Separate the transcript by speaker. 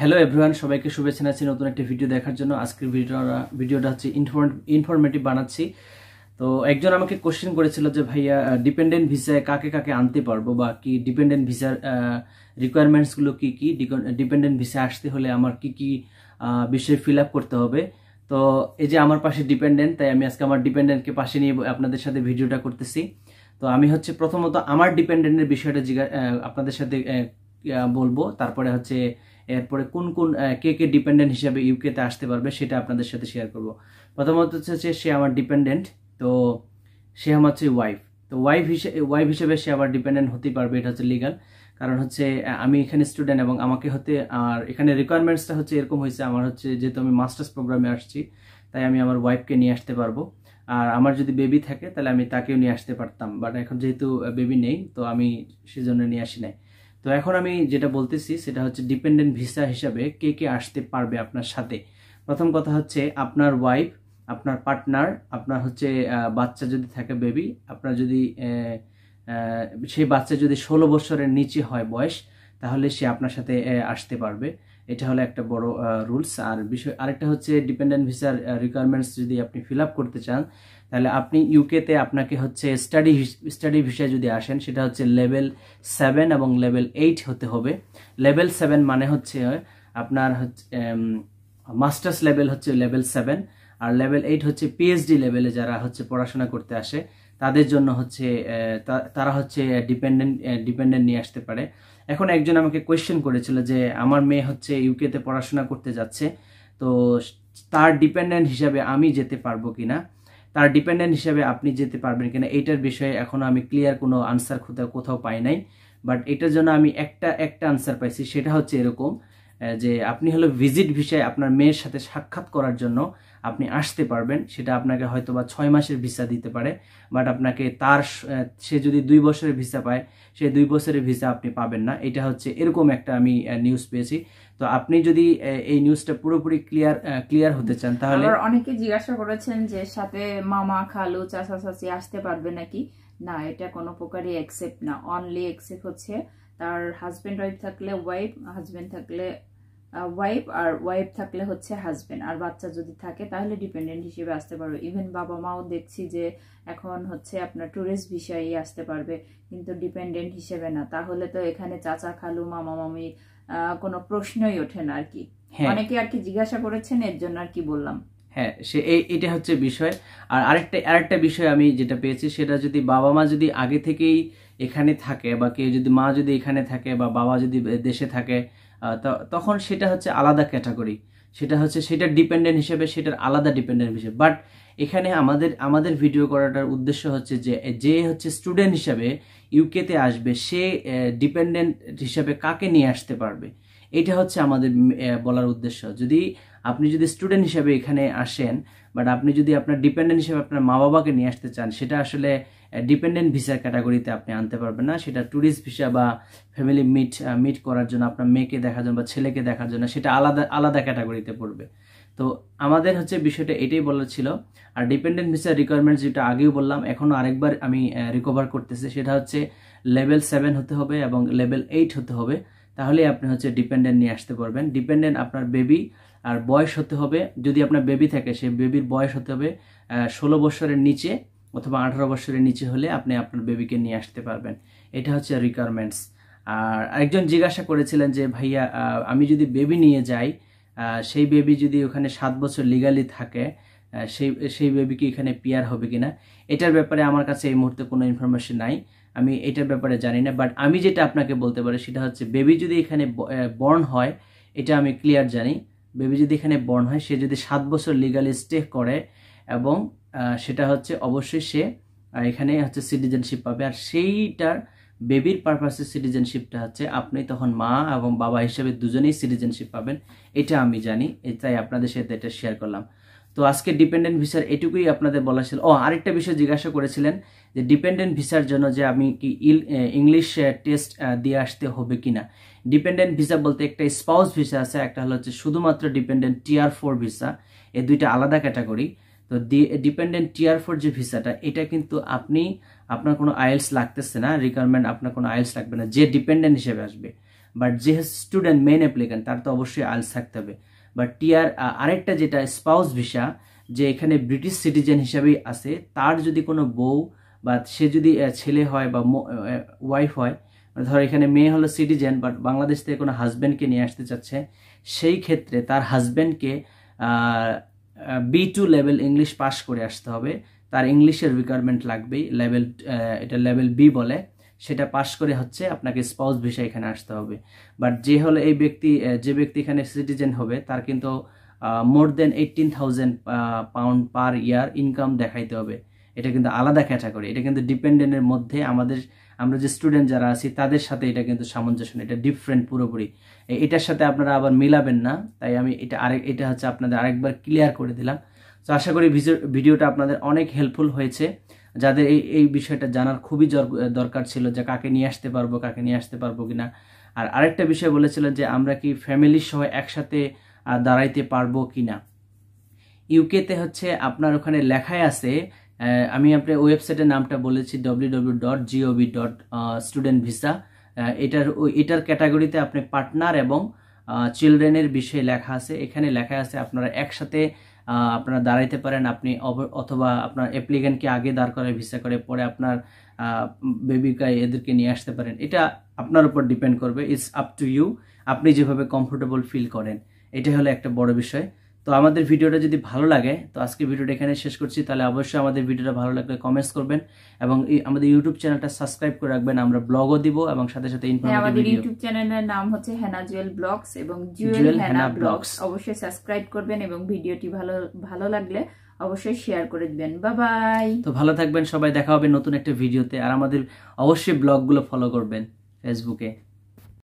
Speaker 1: Hello everyone সবাইকে শুভেচ্ছা আছি নতুন একটা ভিডিও দেখার জন্য আজকের ভিডিওটা ভিডিওটা হচ্ছে ইনফরমেটিভ বানাচ্ছি তো একজন আমাকে কোশ্চেন করেছিল যে ভাইয়া ডিপেন্ডেন্ট ভিসায় কাকে কাকে আনতে পারবো বা কি ডিপেন্ডেন্ট ভিসার রিকোয়ারমেন্টসগুলো কী কী ডিপেন্ডেন্ট ভিসা আসতে হলে আমার কি কি বিষয় ফিল আপ করতে হবে তো এই যে আমার পাশে ডিপেন্ডেন্ট তাই আমি আজকে আমার ডিপেন্ডেন্টকে পাশে নিয়ে আপনাদের সাথে ভিডিওটা করতেছি তো আমি হচ্ছে প্রথমত আমার ডিপেন্ডেন্টের বিষয়টা জিজ্ঞা আপনাদের সাথে বলবো তারপরে হচ্ছে এরপরে কোন কোন কে কে ডিপেন্ডেন্ট হিসাবে ইউকেতে আসতে পারবে সেটা আপনাদের সাথে শেয়ার করব প্রথমত হচ্ছে সে আমার ডিপেন্ডেন্ট তো সে আমার হচ্ছে ওয়াইফ তো ওয়াইফ হিসেবে ওয়াইফ হিসেবে সে আবার ডিপেন্ডেন্ট হতেই পারবে এটা হচ্ছে লিগাল কারণ হচ্ছে আমি এখানে স্টুডেন্ট এবং আমাকে হতে আর এখানে রিকোয়ারমেন্টসটা হচ্ছে এরকম হয়েছে আমার হচ্ছে যেহেতু আমি মাস্টার্স প্রোগ্রামে আসছি তাই আমি আমার ওয়াইফকে নিয়ে আসতে পারবো আর আমার যদি বেবি থাকে তাহলে আমি তাকেও নিয়ে আসতে পারতাম বাট এখন যেহেতু বেবি নেই তো আমি সেজন্য নিয়ে আসি নাই তো এখন আমি যেটা বলতেছি সেটা হচ্ছে ডিপেন্ডেন্ট ভিসা হিসাবে কে কে আসতে পারবে আপনার সাথে প্রথম কথা হচ্ছে আপনার ওয়াইফ আপনার পার্টনার আপনার হচ্ছে বাচ্চা যদি থাকে বেবি আপনার যদি সেই বাচ্চা যদি ষোলো বছরের নিচে হয় বয়স তাহলে সে আপনার সাথে আসতে পারবে এটা হলো একটা বড় রুলস আর বিষয় আরেকটা হচ্ছে ডিপেন্ডেন্ট ভিসার রিকোয়ারমেন্টস যদি আপনি ফিল আপ করতে চান তাহলে আপনি ইউকেতে আপনাকে হচ্ছে স্টাডি স্টাডি ভিসায় যদি আসেন সেটা হচ্ছে লেভেল সেভেন এবং লেভেল এইট হতে হবে লেভেল সেভেন মানে হচ্ছে আপনার হচ্ছে মাস্টার্স লেভেল হচ্ছে লেভেল সেভেন আর লেভেল এইট হচ্ছে পিএইচডি লেভেলে যারা হচ্ছে পড়াশোনা করতে আসে তাদের জন্য হচ্ছে তারা হচ্ছে ডিপেন্ডেন্ট ডিপেন্ডেন্ট নিয়ে আসতে পারে এখন একজন আমাকে কোয়েশ্চেন করেছিল যে আমার মেয়ে হচ্ছে ইউকেতে পড়াশোনা করতে যাচ্ছে তো তার ডিপেন্ডেন্ট হিসাবে আমি যেতে পারবো কি না তার ডিপেন্ডেন্ট হিসাবে আপনি যেতে পারবেন কিনা এটার বিষয়ে এখনও আমি ক্লিয়ার কোনো আনসার কোথাও কোথাও পাই নাই বাট এটার জন্য আমি একটা একটা আনসার পাইছি সেটা হচ্ছে এরকম যে আপনি হলো ভিজিট ভিসায় আপনার মেয়ের সাথে সাক্ষাৎ করার জন্য আপনি আসতে পারবেন সেটা আপনাকে হয়তো বা ছয় মাসের ভিসা দিতে পারে বাট আপনাকে তার সে যদি দুই বছরের ভিসা পায় সে দুই বছরের ভিসা আপনি পাবেন না এটা হচ্ছে এরকম একটা আমি নিউজ পেয়েছি তো আপনি যদি এই নিউজটা পুরোপুরি ক্লিয়ার ক্লিয়ার হতে চান তাহলে
Speaker 2: অনেকে জিজ্ঞাসা করেছেন যে সাথে মামা খালু চাচা চাচি আসতে পারবে নাকি না এটা কোনো প্রকারই অ্যাকসেপ্ট না অনলি অ্যাকসেপ্ট হচ্ছে তার হাজব্যান্ড ওয়াইফ থাকলে ওয়াইফ হাজব্যান্ড থাকলে ওয়াইফ আর ওয়াইফ থাকলে হচ্ছে হাজব্যান্ড আর বাচ্চা যদি থাকে তাহলে ডিপেন্ডেন্ট হিসেবে আসতে পারবে ইভেন বাবা মাও দেখছি যে এখন হচ্ছে আপনার ট্যুরিস্ট ভিসায় আসতে পারবে কিন্তু ডিপেন্ডেন্ট হিসেবে না তাহলে তো এখানে চাচা খালু মামা মামি কোনো প্রশ্নই ওঠে না আর কি হ্যাঁ। অনেকে আর কি জিজ্ঞাসা করেছেন এর জন্য আর কি বললাম
Speaker 1: হ্যাঁ সে এই এটা হচ্ছে বিষয় আর আরেকটা আরেকটা বিষয় আমি যেটা পেয়েছি সেটা যদি বাবা মা যদি আগে থেকেই এখানে থাকে বা কেউ যদি মা যদি এখানে থাকে বা বাবা যদি দেশে থাকে তখন সেটা হচ্ছে আলাদা ক্যাটাগরি সেটা হচ্ছে সেটার ডিপেন্ডেন্ট হিসেবে সেটার আলাদা ডিপেন্ডেন্ট হিসেবে বাট এখানে আমাদের আমাদের ভিডিও করাটার উদ্দেশ্য হচ্ছে যে যে হচ্ছে স্টুডেন্ট হিসাবে ইউকেতে আসবে সে ডিপেন্ডেন্ট হিসাবে কাকে নিয়ে আসতে পারবে এটা হচ্ছে আমাদের বলার উদ্দেশ্য যদি আপনি যদি স্টুডেন্ট হিসেবে এখানে আসেন বাট আপনি যদি আপনার ডিপেন্ডেন্ট হিসেবে আপনার মা বাবাকে নিয়ে আসতে চান সেটা আসলে ডিপেন্ডেন্ট ভিসার ক্যাটাগরিতে আপনি আনতে পারবেন না সেটা ট্যুরিস্ট ভিসা বা ফ্যামিলি মিট মিট করার জন্য আপনার মেয়েকে দেখার জন্য বা ছেলেকে দেখার জন্য সেটা আলাদা আলাদা ক্যাটাগরিতে পড়বে তো আমাদের হচ্ছে বিষয়টা এটাই বলার ছিল আর ডিপেন্ডেন্ট ভিসার রিকোয়ারমেন্ট যেটা আগেও বললাম এখনও আরেকবার আমি রিকভার করতেছি সেটা হচ্ছে লেভেল সেভেন হতে হবে এবং লেভেল এইট হতে হবে তাহলে আপনি হচ্ছে ডিপেন্ডেন্ট নিয়ে আসতে পারবেন ডিপেন্ডেন্ট আপনার বেবি আর বয়স হতে হবে যদি আপনার বেবি থাকে সে বেবির বয়স হতে হবে ষোলো বছরের নিচে অথবা আঠারো বছরের নিচে হলে আপনি আপনার বেবিকে নিয়ে আসতে পারবেন এটা হচ্ছে রিকোয়ারমেন্টস আর একজন জিজ্ঞাসা করেছিলেন যে ভাইয়া আমি যদি বেবি নিয়ে যাই সেই বেবি যদি ওখানে সাত বছর লিগালি থাকে সেই সেই বেবিকে এখানে পিয়ার হবে কিনা এটার ব্যাপারে আমার কাছে এই মুহূর্তে কোনো ইনফরমেশন নাই আমি এটার ব্যাপারে জানি না বাট আমি যেটা আপনাকে বলতে পারি সেটা হচ্ছে বেবি যদি এখানে বর্ন হয় এটা আমি ক্লিয়ার জানি বেবি যদি এখানে বর্ন হয় সে যদি সাত বছর লিগালি স্টে করে এবং সেটা হচ্ছে অবশ্যই সে এখানে হচ্ছে সিটিজেনশিপ পাবে আর সেইটার বেবির পারপাসে সিটিজেনশিপটা হচ্ছে আপনি তখন মা এবং বাবা হিসেবে দুজনেই সিটিজেনশিপ পাবেন এটা আমি জানি তাই আপনাদের সাথে এটা শেয়ার করলাম তো আজকে ডিপেন্ডেন্ট ভিসার এটুকুই আপনাদের বলা ছিল ও আরেকটা বিষয় জিজ্ঞাসা করেছিলেন যে ডিপেন্ডেন্ট ভিসার জন্য যে আমি কি ইংলিশ টেস্ট দিয়ে আসতে হবে কি না ডিপেন্ডেন্ট ভিসা বলতে একটা স্পাউস ভিসা আছে একটা হলো হচ্ছে শুধুমাত্র ডিপেন্ডেন্ট টিআর ফোর ভিসা এই দুইটা আলাদা ক্যাটাগরি তো ডিপেন্ডেন্ট টিআর ফোর যে ভিসাটা এটা কিন্তু আপনি আপনার কোনো আইলস লাগতেছে না রিকোয়ারমেন্ট আপনার কোনো আইলস লাগবে না যে ডিপেন্ডেন্ট হিসেবে আসবে বাট যে স্টুডেন্ট মেন অ্যাপ্লিকেন্ট তার তো অবশ্যই আইলস থাকতে হবে বা টিআর আরেকটা যেটা স্পাউস ভিসা যে এখানে ব্রিটিশ সিটিজেন হিসাবেই আছে তার যদি কোনো বউ বা সে যদি ছেলে হয় বা ওয়াইফ হয় মানে ধর এখানে মেয়ে হলো সিটিজেন বাট বাংলাদেশ থেকে কোনো হাজব্যান্ডকে নিয়ে আসতে চাচ্ছে সেই ক্ষেত্রে তার হাজব্যান্ডকে B two level English pass করে আসতে হবে তার ইংলিশের রিকোয়ারমেন্ট লাগবেই লেভেল এটা লেভেল বি বলে সেটা পাশ করে হচ্ছে আপনাকে স্পাউস ভিসা এখানে আসতে হবে বাট যে হলো এই ব্যক্তি যে ব্যক্তি এখানে সিটিজেন হবে তার কিন্তু more than eighteen thousand pound per year income দেখাইতে হবে এটা কিন্তু আলাদা ক্যাটাগরি এটা কিন্তু ডিপেন্ডেন্টের মধ্যে আমাদের আমরা যে স্টুডেন্ট যারা আছি তাদের সাথে এটা কিন্তু সামঞ্জস্য এটা ডিফারেন্ট পুরোপুরি এটার সাথে আপনারা আবার মিলাবেন না তাই আমি এটা আরেক এটা হচ্ছে আপনাদের আরেকবার ক্লিয়ার করে দিলাম তো আশা করি ভিডিওটা আপনাদের অনেক হেল্পফুল হয়েছে যাদের এই এই বিষয়টা জানার খুবই দরকার ছিল যে কাকে নিয়ে আসতে পারবো কাকে নিয়ে আসতে পারবো কি না আর আরেকটা বিষয় বলেছিলেন যে আমরা কি ফ্যামিলির সহ একসাথে দাঁড়াইতে পারবো কি না ইউকেতে হচ্ছে আপনার ওখানে লেখায় আছে আমি আপনার ওয়েবসাইটের নামটা বলেছি W W dot GOV dot student visa এটার এটার ক্যাটাগরিতে আপনি পার্টনার এবং চিলড্রেনের বিষয়ে লেখা আছে এখানে লেখা আছে আপনারা একসাথে আপনারা দাঁড়াইতে পারেন আপনি অথবা আপনার অ্যাপ্লিকেন্টকে আগে দাঁড় করে ভিসা করে পরে আপনার বেবিকা এদেরকে নিয়ে আসতে পারেন এটা আপনার উপর ডিপেন্ড করবে ইটস আপ টু ইউ আপনি যেভাবে কমফোর্টেবল ফিল করেন এটা হলো একটা বড় বিষয় তো আমাদের ভিডিওটা যদি ভালো লাগে তো আজকে ভিডিওটা এখানে শেষ করছি তাহলে অবশ্যই আমাদের ভিডিওটা ভালো লাগলে কমেন্টস করবেন এবং আমাদের ইউটিউব চ্যানেলটা সাবস্ক্রাইব করে রাখবেন আমরা ব্লগও দিব এবং সাথে সাথে হ্যাঁ, আমাদের ইউটিউব
Speaker 2: চ্যানেলের নাম হচ্ছে হেনা জুয়েল ব্লগস এবং জুয়েল হেনা ব্লগস অবশ্যই সাবস্ক্রাইব করবেন এবং ভিডিওটি ভালো ভালো লাগলে অবশ্যই শেয়ার করে দিবেন বাবাই তো
Speaker 1: ভালো থাকবেন সবাই দেখা হবে নতুন একটা ভিডিওতে আর আমাদের অবশ্যই ব্লগগুলো ফলো করবেন ফেসবুকে